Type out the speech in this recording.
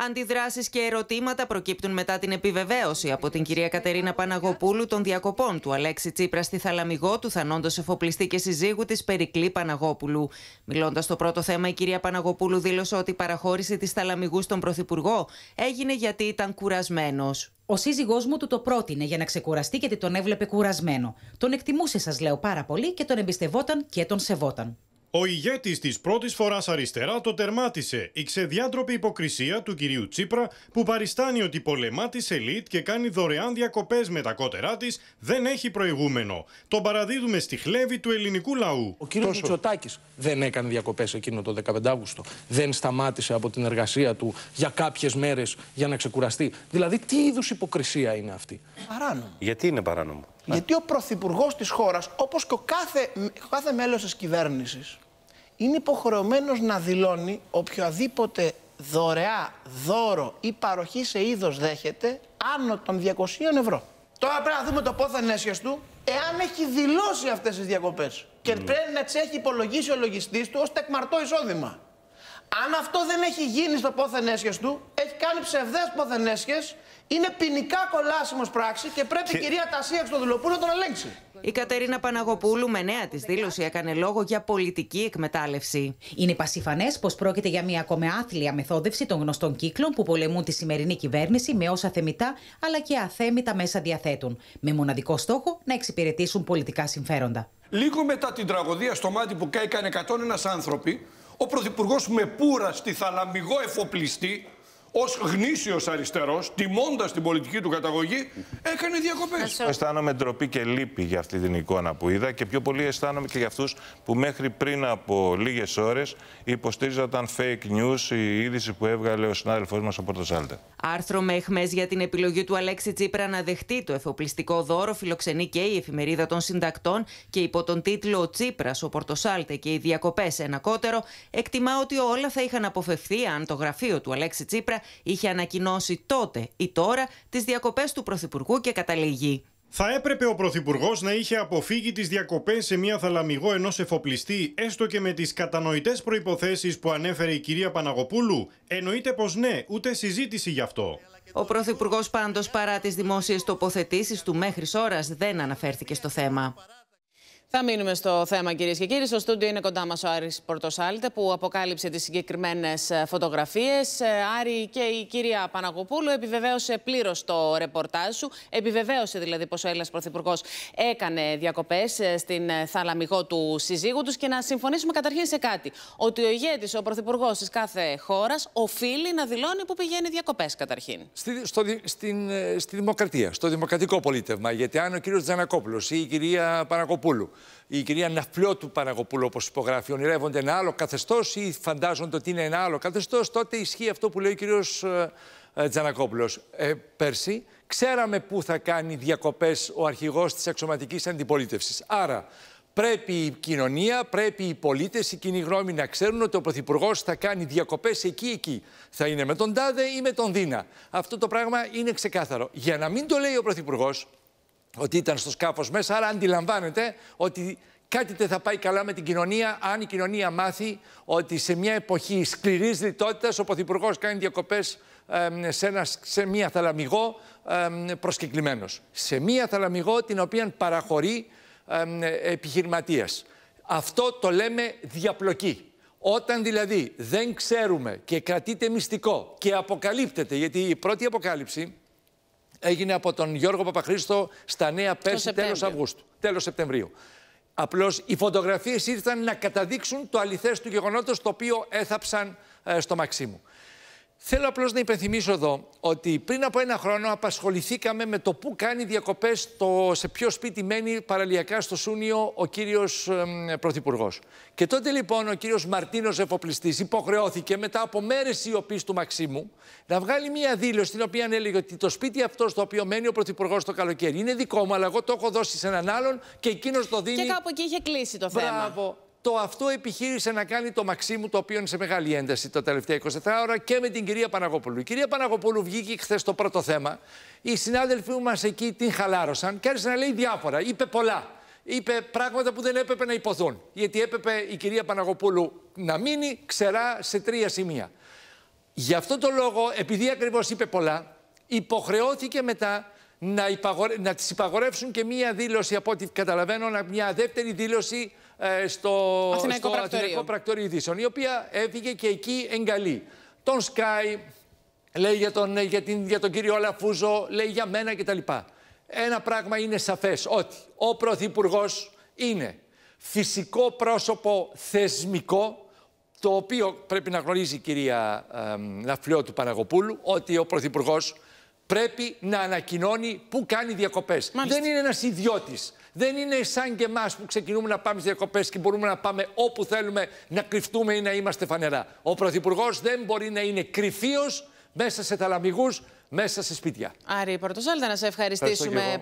Αντιδράσεις και ερωτήματα προκύπτουν μετά την επιβεβαίωση από την κυρία Κατερίνα Παναγοπούλου των διακοπών του Αλέξη Τσίπρα στη Θαλαμιγό, του θανόντος εφοπλιστή και συζύγου της Περικλή Παναγόπουλου. Μιλώντας στο πρώτο θέμα, η κυρία Παναγοπούλου δήλωσε ότι η παραχώρηση της Θαλαμιγού στον Πρωθυπουργό έγινε γιατί ήταν κουρασμένος. Ο σύζυγός μου του το πρότεινε για να ξεκουραστεί γιατί τον έβλεπε κουρασμένο. Τον εκτιμούσε, σας λέω, πάρα πολύ και τον εμπιστευόταν και τον σεβόταν. Ο ηγέτης της πρώτης φοράς αριστερά το τερμάτισε. Η ξεδιάντροπη υποκρισία του κυρίου Τσίπρα, που παριστάνει ότι πολεμά τη ελίτ και κάνει δωρεάν διακοπές με τα κότερά της, δεν έχει προηγούμενο. Τον παραδίδουμε στη χλέβη του ελληνικού λαού. Ο κύριος Μητσοτάκης δεν έκανε διακοπές εκείνο το 15 Αύγουστο. Δεν σταμάτησε από την εργασία του για κάποιες μέρες για να ξεκουραστεί. Δηλαδή, τι είδους υποκρισία είναι αυτή. Παράνομο. Γιατί είναι παράνομο. Γιατί ο πρωθυπουργός της χώρας, όπως και ο κάθε, κάθε μέλος της κυβέρνησης, είναι υποχρεωμένος να δηλώνει οποιοδήποτε δωρεά, δώρο ή παροχή σε είδος δέχεται άνω των 200 ευρώ. Τώρα πρέπει να δούμε το πόθεν του εάν έχει δηλώσει αυτές τις διακοπές. Και ναι. πρέπει να τις έχει υπολογίσει ο λογιστής του ως τεκμαρτό εισόδημα. Αν αυτό δεν έχει γίνει στο πόθενέσχε του, έχει κάνει ψευδές πόθενέσχε, είναι ποινικά κολάσιμος πράξη και πρέπει η κυρία Τασία Ξοδουλοπούλου να τον ελέγξει. Η Κατερίνα Παναγοπούλου με νέα της δήλωση έκανε λόγο για πολιτική εκμετάλλευση. Είναι πασιφανές πως πρόκειται για μια ακόμα άθλια μεθόδευση των γνωστών κύκλων που πολεμούν τη σημερινή κυβέρνηση με όσα θεμητά αλλά και αθέμητα μέσα διαθέτουν. Με μοναδικό στόχο να εξυπηρετήσουν πολιτικά συμφέροντα. Λίγο μετά την τραγωδία στο μάτι που κάηκαν 101 άνθρωποι, ο Πρωθυπουργός με πούρα στη θαλαμιγό εφοπλιστή ως γνήσιος αριστερός, τιμώντας την πολιτική του καταγωγή, έκανε διακοπές. Αισθάνομαι ντροπή και λύπη για αυτή την εικόνα που είδα και πιο πολύ αισθάνομαι και για αυτούς που μέχρι πριν από λίγες ώρες υποστήριζαν fake news η είδηση που έβγαλε ο συνάδελφός μας από το Σάλτε. Άρθρο με εχμές για την επιλογή του Αλέξη Τσίπρα να δεχτεί το εφοπλιστικό δώρο φιλοξενεί και η εφημερίδα των συντακτών και υπό τον τίτλο Ο Τσίπρας, ο Πορτοσάλτε και οι διακοπές ένα κότερο, εκτιμά ότι όλα θα είχαν αποφευθεί αν το γραφείο του Αλέξη Τσίπρα είχε ανακοινώσει τότε ή τώρα τις διακοπές του Πρωθυπουργού και καταλήγει. Θα έπρεπε ο Πρωθυπουργός να είχε αποφύγει τις διακοπές σε μια θαλαμιγό ενός εφοπλιστή, έστω και με τις κατανοητές προποθέσει που ανέφερε η κυρία Παναγοπούλου. Εννοείται πως ναι, ούτε συζήτηση γι' αυτό. Ο Πρωθυπουργός, πάντως, παρά τις δημόσιες τοποθετήσεις του μέχρι ώρας, δεν αναφέρθηκε στο θέμα. Θα μείνουμε στο θέμα, κυρίες και κύριοι. Στο στούντιο είναι κοντά μας ο Άρης Πορτοσάλτε, που αποκάλυψε τις συγκεκριμένες ε, φωτογραφίες. Ε, Άρη και η κυρία Παναγοπούλου επιβεβαίωσε πλήρως το ρεπορτάζ σου. Επιβεβαίωσε δηλαδή πως ο Έλληνας Πρωθυπουργός έκανε διακοπές ε, στην θαλαμιγό του συζύγου τους. Και να συμφωνήσουμε καταρχήν σε κάτι. Ότι ο ηγέτης, ο Πρωθυπουργός της κάθε χώρας, οφείλει να δηλώνει που πηγαίνει διακοπές καταρχήν. Στη, στο, στην, στη δημοκρατία, στο δημοκρατικό πολίτευμα. Γιατί αν ο κύριος Τζανακόπουλος ή η κυρία Παναγοπούλου η κυρία Ναυπλιώτου Παναγοπούλου, όπως του καθεστώς ή φαντάζονται ότι είναι ένα άλλο καθεστώς, τότε ισχύει αυτό που λέει ο κύριος ε, ε, Τζανακόπουλος. Ε, πέρσι ξέραμε πού θα κάνει διακοπές ο αρχηγός της αξιωματική αντιπολίτευσης. Άρα πρέπει η κοινωνία, πρέπει οι πολίτες, η κοινή γνώμη να ξέρουν ότι ο Πρωθυπουργός θα κάνει πρεπει η κοινωνια πρεπει οι πολιτε οι κοινοι γνωμοι να ξερουν οτι ο πρωθυπουργο Θα είναι με τον Τάδε ή με τον Δίνα. Αυτό το πράγμα είναι ξεκάθαρο. Για να μην το λέει ο Πρωθυπουργός, ότι ήταν στο σκάφος μέσα, άρα αντιλαμβάνεται ότι κάτι δεν θα πάει καλά με την κοινωνία αν η κοινωνία μάθει ότι σε μια εποχή σκληρής λιτότητας ο Πρωθυπουργός κάνει διακοπές σε, μια θαλαμιγό προσκεκλημένος. Σε μια θαλαμιγό την οποία παραχωρεί επιχειρηματίας. Αυτό το λέμε διαπλοκή. Όταν δηλαδή δεν ξέρουμε και κρατείται μυστικό και αποκαλύπτεται, γιατί η πρώτη αποκάλυψη έγινε από τον Γιώργο Παπαχρήστο στα Νέα Πέρσι τέλος Αυγούστου, τέλος Σεπτεμβρίου. Απλώς οι φωτογραφίες ήρθαν να καταδείξουν το αληθές του γεγονότος το οποίο έθαψαν ε, στο Μαξίμου. Θέλω απλώς να υπενθυμίσω εδώ ότι πριν από ένα χρόνο απασχοληθήκαμε με το πού κάνει διακοπές, το σε ποιο σπίτι μένει παραλιακά στο Σούνιο ο κύριος ε, Πρωθυπουργός. Και τότε λοιπόν ο κύριος Μαρτίνος Εφοπλιστής υποχρεώθηκε μετά από μέρες σιωπής του Μαξίμου να βγάλει μία δήλωση στην οποία έλεγε ότι το σπίτι αυτό στο οποίο μένει ο Πρωθυπουργός το καλοκαίρι είναι δικό μου αλλά εγώ το έχω δώσει σε έναν άλλον και εκείνος το δίνει... Και κάπου εκεί είχε κλείσει το θέμα. Μπράβο το αυτό επιχείρησε να κάνει το Μαξίμου, το οποίο είναι σε μεγάλη ένταση τα τελευταία 24 ώρα και με την κυρία Παναγοπούλου. Η κυρία Παναγοπούλου βγήκε χθες το πρώτο θέμα. Οι συνάδελφοί μας εκεί την χαλάρωσαν και άρχισε να λέει διάφορα. Είπε πολλά. Είπε πράγματα που δεν έπρεπε να υποθούν. Γιατί έπρεπε η κυρία Παναγοπούλου να μείνει ξερά σε τρία σημεία. Γι' αυτό το λόγο, επειδή ακριβώς είπε πολλά, υποχρεώθηκε μετά να, υπαγορε... να τις υπαγορεύσουν και μία δήλωση, από ό,τι καταλαβαίνω, μια δεύτερη δήλωση ε, στο Αθηναϊκό Πρακτορείο. Ειδήσεων, η οποία έφυγε και εκεί εγκαλεί. Τον Sky, λέει για τον, για την, για τον κύριο Αλαφούζο, λέει για μένα κτλ. Ένα πράγμα είναι σαφές, ότι ο Πρωθυπουργός είναι φυσικό πρόσωπο θεσμικό, το οποίο πρέπει να γνωρίζει η κυρία ε, του Παναγοπούλου, ότι ο Πρωθυπουργός πρέπει να ανακοινώνει πού κάνει διακοπές. Δεν είναι ένας ιδιώτης. Δεν είναι σαν και εμάς που ξεκινούμε να πάμε στις διακοπές και μπορούμε να πάμε όπου θέλουμε να κρυφτούμε ή να είμαστε φανερά. Ο Πρωθυπουργός δεν μπορεί να είναι κρυφίος μέσα σε ταλαμιγούς, μέσα σε σπίτια. Άρη Πορτοσάλτα, να σε ευχαριστήσουμε.